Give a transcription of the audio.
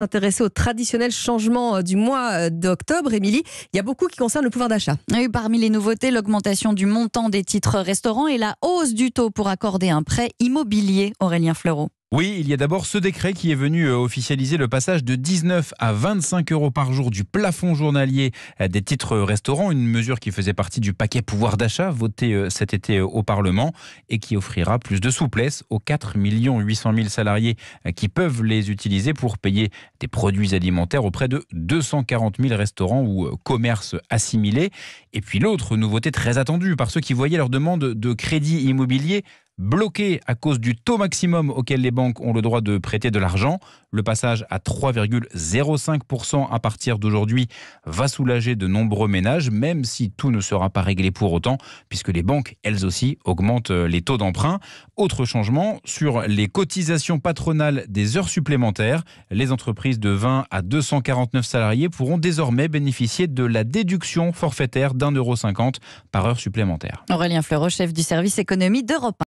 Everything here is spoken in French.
s'intéresser au traditionnel changement euh, du mois euh, d'octobre. Émilie, il y a beaucoup qui concernent le pouvoir d'achat. Oui, parmi les nouveautés, l'augmentation du montant des titres restaurants et la hausse du taux pour accorder un prêt immobilier, Aurélien Fleureau. Oui, il y a d'abord ce décret qui est venu euh, officialiser le passage de 19 à 25 euros par jour du plafond journalier euh, des titres restaurants, une mesure qui faisait partie du paquet pouvoir d'achat voté euh, cet été au Parlement et qui offrira plus de souplesse aux 4 800 000 salariés qui peuvent les utiliser pour payer des produits alimentaires auprès de 240 000 restaurants ou commerces assimilés. Et puis l'autre nouveauté très attendue par ceux qui voyaient leur demande de crédit immobilier bloqué à cause du taux maximum auquel les banques ont le droit de prêter de l'argent. Le passage à 3,05% à partir d'aujourd'hui va soulager de nombreux ménages, même si tout ne sera pas réglé pour autant, puisque les banques, elles aussi, augmentent euh, les taux d'emprunt. Autre changement, sur les cotisations patronales des heures supplémentaires, les entreprises de 20 à 249 salariés pourront désormais bénéficier de la déduction forfaitaire d'un euro par heure supplémentaire. Aurélien Fleureau, chef du service économie d'Europe.